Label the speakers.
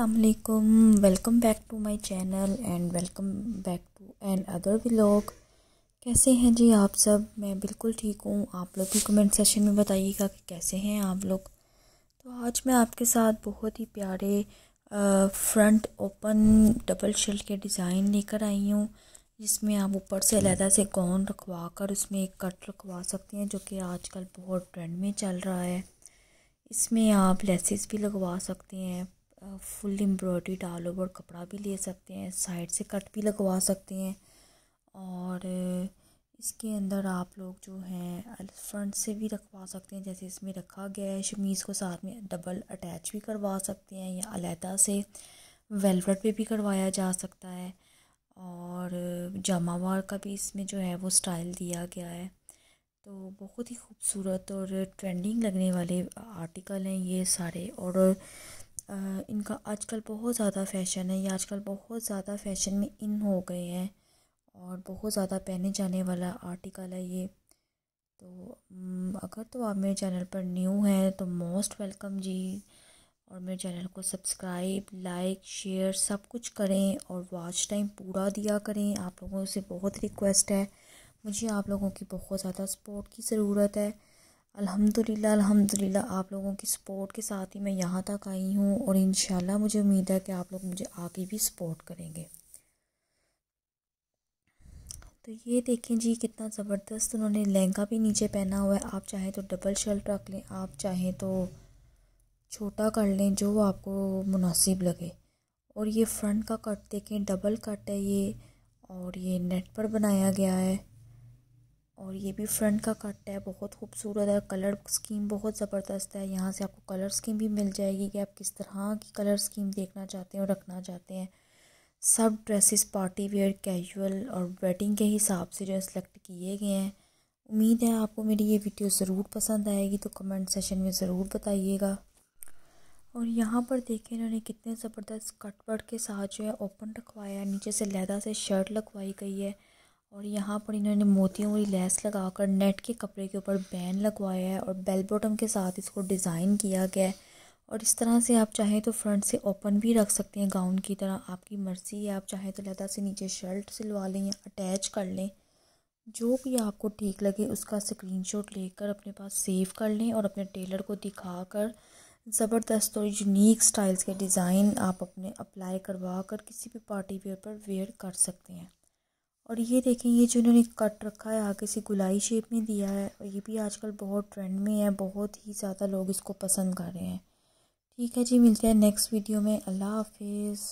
Speaker 1: असलकुम welcome back to my channel and welcome back to another vlog कैसे हैं जी आप सब मैं बिल्कुल ठीक हूँ आप लोग भी कमेंट सेशन में बताइएगा कि कैसे हैं आप लोग तो आज मैं आपके साथ बहुत ही प्यारे फ्रंट ओपन डबल शेल के डिज़ाइन लेकर आई हूँ जिसमें आप ऊपर से अलहदा से कौन रखवा कर उसमें एक कट रखवा सकते हैं जो कि आजकल बहुत ट्रेंड में चल रहा है इसमें आप लेसिस भी लगवा सकते हैं फुल एम्ब्रॉयड्रीड ऑल ओवर कपड़ा भी ले सकते हैं साइड से कट भी लगवा सकते हैं और इसके अंदर आप लोग जो हैं फ्रंट से भी रखवा सकते हैं जैसे इसमें रखा गया है शमीज़ को साथ में डबल अटैच भी करवा सकते हैं या अलहदा से वेलवेट पे भी करवाया जा सकता है और जामावार का भी इसमें जो है वो स्टाइल दिया गया है तो बहुत ही खूबसूरत और ट्रेंडिंग लगने वाले आर्टिकल हैं ये सारे और इनका आजकल बहुत ज़्यादा फ़ैशन है ये आजकल बहुत ज़्यादा फ़ैशन में इन हो गए हैं और बहुत ज़्यादा पहने जाने वाला आर्टिकल है ये तो अगर तो आप मेरे चैनल पर न्यू हैं तो मोस्ट वेलकम जी और मेरे चैनल को सब्सक्राइब लाइक शेयर सब कुछ करें और वॉच टाइम पूरा दिया करें आप लोगों से बहुत रिक्वेस्ट है मुझे आप लोगों की बहुत ज़्यादा सपोर्ट की ज़रूरत है अल्हम्दुलिल्लाह अल्हम्दुलिल्लाह आप लोगों की सपोर्ट के साथ ही मैं यहाँ तक आई हूँ और इन मुझे उम्मीद है कि आप लोग मुझे आगे भी सपोर्ट करेंगे तो ये देखें जी कितना ज़बरदस्त उन्होंने लहंगा भी नीचे पहना हुआ है आप चाहें तो डबल शर्ट रख लें आप चाहें तो छोटा कर लें जो आपको मुनासिब लगे और ये फ्रंट का कट देखें डबल कट है ये और ये नेट पर बनाया गया है और ये भी फ्रंट का कट है बहुत खूबसूरत है कलर स्कीम बहुत ज़बरदस्त है यहाँ से आपको कलर स्कीम भी मिल जाएगी कि आप किस तरह की कलर स्कीम देखना चाहते हैं और रखना चाहते हैं सब ड्रेसेस पार्टी वेयर कैजुअल और वेडिंग के हिसाब से जो है सिलेक्ट किए गए हैं उम्मीद है आपको मेरी ये वीडियो ज़रूर पसंद आएगी तो कमेंट सेशन में ज़रूर बताइएगा और यहाँ पर देखें इन्होंने कितने ज़बरदस्त कटवर्ट के साथ जो है ओपन रखवाया नीचे से लहदा से शर्ट लगवाई गई है और यहाँ पर इन्होंने मोतियों वाली लैस लगाकर नेट के कपड़े के ऊपर बैन लगवाया है और बेल बॉटम के साथ इसको डिज़ाइन किया गया है और इस तरह से आप चाहें तो फ्रंट से ओपन भी रख सकते हैं गाउन की तरह आपकी मर्ज़ी है आप चाहें तो लता से नीचे शर्ट सिलवा लें या अटैच कर लें जो भी आपको ठीक लगे उसका स्क्रीनशॉट लेकर अपने पास सेव कर लें और अपने टेलर को दिखा कर ज़बरदस्त और यूनिक स्टाइल्स के डिज़ाइन आप अपने अप्लाई करवा कर किसी भी पार्टी वेयर पर वेयर कर सकते हैं और ये देखें ये जो इन्होंने कट रखा है आगे से गुलाई शेप में दिया है और ये भी आजकल बहुत ट्रेंड में है बहुत ही ज़्यादा लोग इसको पसंद कर रहे हैं ठीक है जी मिलते हैं नेक्स्ट वीडियो में अल्लाह हाफिज़